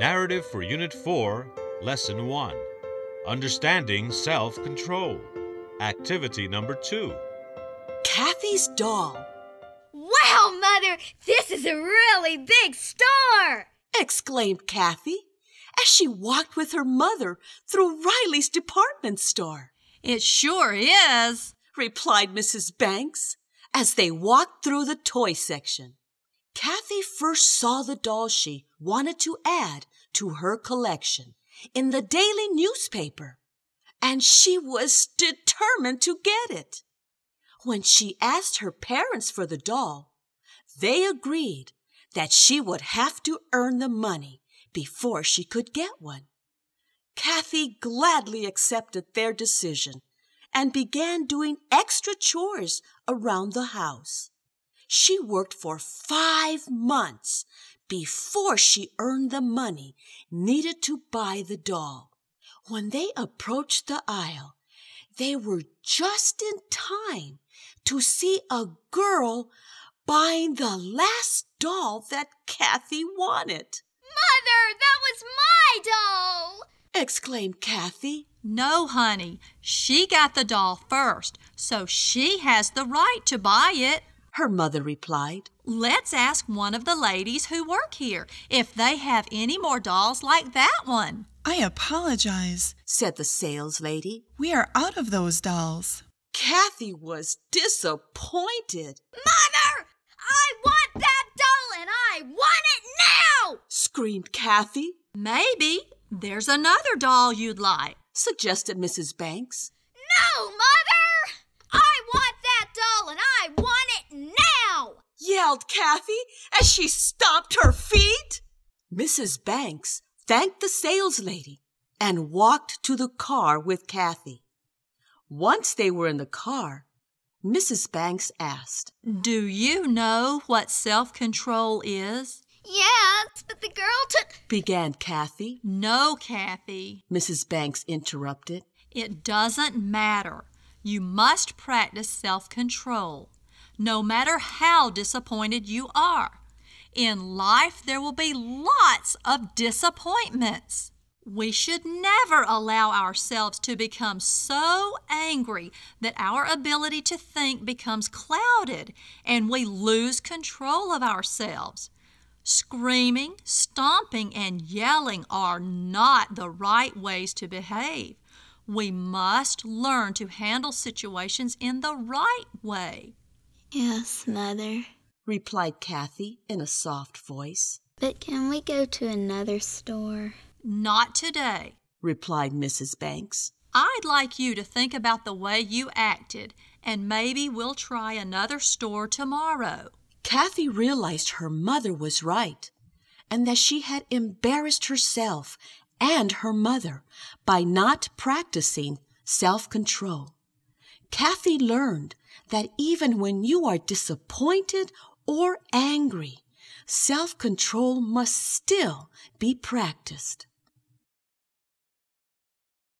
Narrative for Unit 4, Lesson 1 Understanding Self Control. Activity number 2 Kathy's Doll. Wow, Mother! This is a really big store! exclaimed Kathy as she walked with her mother through Riley's department store. It sure is, replied Mrs. Banks as they walked through the toy section. Kathy first saw the doll she wanted to add to her collection in the daily newspaper, and she was determined to get it. When she asked her parents for the doll, they agreed that she would have to earn the money before she could get one. Kathy gladly accepted their decision and began doing extra chores around the house. She worked for five months before she earned the money needed to buy the doll. When they approached the aisle, they were just in time to see a girl buying the last doll that Kathy wanted. Mother, that was my doll! exclaimed Kathy. No, honey, she got the doll first, so she has the right to buy it her mother replied. Let's ask one of the ladies who work here if they have any more dolls like that one. I apologize, said the sales lady. We are out of those dolls. Kathy was disappointed. Mother, I want that doll and I want it now! screamed Kathy. Maybe there's another doll you'd like, suggested Mrs. Banks. growled Kathy as she stomped her feet. Mrs. Banks thanked the saleslady and walked to the car with Kathy. Once they were in the car, Mrs. Banks asked, Do you know what self control is? Yes, but the girl took. began Kathy. No, Kathy, Mrs. Banks interrupted. It doesn't matter. You must practice self control no matter how disappointed you are. In life, there will be lots of disappointments. We should never allow ourselves to become so angry that our ability to think becomes clouded and we lose control of ourselves. Screaming, stomping, and yelling are not the right ways to behave. We must learn to handle situations in the right way. Yes, Mother, replied Kathy in a soft voice. But can we go to another store? Not today, replied Mrs. Banks. I'd like you to think about the way you acted, and maybe we'll try another store tomorrow. Kathy realized her mother was right, and that she had embarrassed herself and her mother by not practicing self control. Kathy learned that even when you are disappointed or angry, self control must still be practiced.